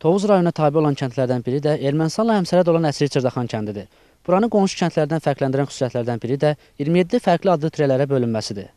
Tovuz rayonuna tabe olan kəndlərdən biri də Ermənistanla həmsərhəd olan Əsri Çırdaxan kəndidir. Buranı qonşu kəndlərdən fərqləndirən xüsusiyyətlərdən biri də 27 fərqli adlı tirələrə bölünməsidir.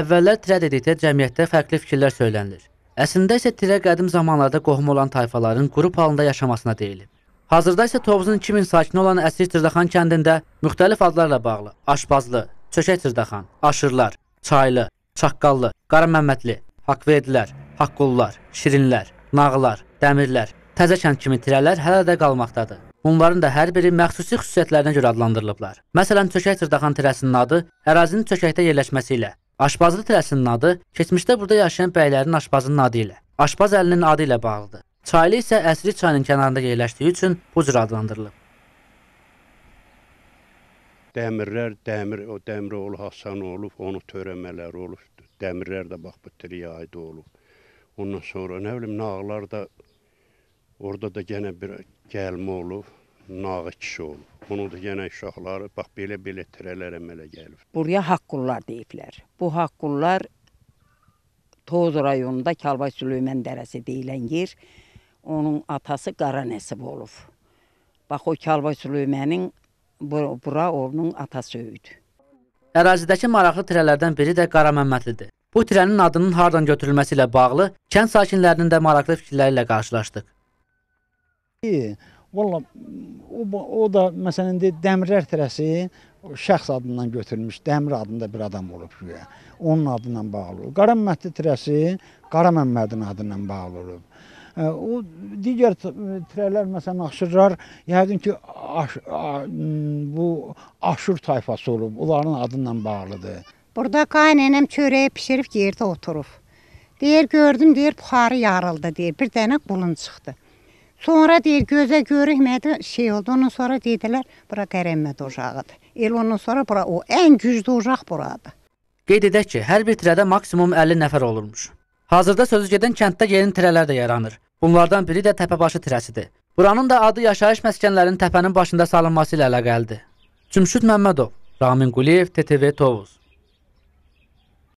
Əvvəllər tirə dedikdə cəmiyyətdə fərqli fikirlər söylənilir. Əslində isə tirə qədim zamanlarda qohum olan tayfaların qrup halında yaşamasına deyilib. Hazırda isə Tovuzun 2000 sakini olan Əsri Çırdaxan kəndində müxtəlif adlarla bağlı aşbazlı, çökək Çırdaxan, aşırlar, çaylı, çaqqallı, qaraməmmətli, haqverdilər, haqqullar, şirinlər, nağlar, dəmirlər, təzə kənd kimi tirələr hələ də qalmaqdadır. Bunların da hər biri məxsusi xüsusiyyətlərinə görə adlandırılıblar. Məsələn, çökək cırdaxan tirəsinin adı ərazinin çökəkdə yerləşməsi ilə, aşbazlı tirəsinin adı keçmişdə burada yaşayan bəylərin aşbazının adı ilə, aşbaz əlinin adı ilə bağlıdır. Çaylı isə əsri çayının kənarında yerləşdiyi üçün bu cür adlandırılıb. Dəmirlər, dəmir, o Dəmiroğlu Hasanoğlu, onun törəmələri olub. Dəmirlər də bax bu triyə aid olub. Ondan sonra nə bilim nağlarda orada da yenə bir gəlmə olub, nağı kişi olub. Onu da yenə uşaqları bax belə-belə tirələr əmələ gəlib. Buraya haqqullar deyiblər. Bu haqqullar Toz rayonunda Kalbay Süleyman dərəsi deyilən yer onun atası Qara Nəsib olub. Bax o Kalbay Süleymanın bura onun atası öydü. Ərazidəki maraqlı tirələrdən biri də Qara Məmmədlidir. Bu trenin adının hardan götürülməsi ilə bağlı kənd sakinlərinin də maraqlı fikirləri ilə qarşılaşdıq. E, Valla o, o da məsələn de, Dəmirlər tərəsi şəxs adından götürülmüş, Dəmir adında bir adam olub güya. Onun adından bağlı olub. Qara Məmmədli tərəsi Qara Məmmədin adından bağlı olub. O digər tirələr məsələn aşırlar yəqin ki aş, a, bu aşır tayfası olub. Onların adından bağlıdır. Burada qaynənəm çörəyi pişirib yerdə oturub. Deyir gördüm, deyir buxarı yarıldı deyir. Bir dənə qulun çıxdı. Sonra deyir gözə görünmədi şey oldu. Ondan sonra dedilər bura Qərəmməd ocağıdır. El ondan sonra bura o ən güclü ocaq buradır. Qeyd edək ki, hər bir tirədə maksimum 50 nəfər olurmuş. Hazırda sözü gedən kənddə yeni tirələr də yaranır. Bunlardan biri də təpəbaşı tirəsidir. Buranın da adı yaşayış məskənlərinin təpənin başında salınması ilə əlaqəlidir. Cümşüd Məmmədov, Ramin Quliyev, TTV Tovuz.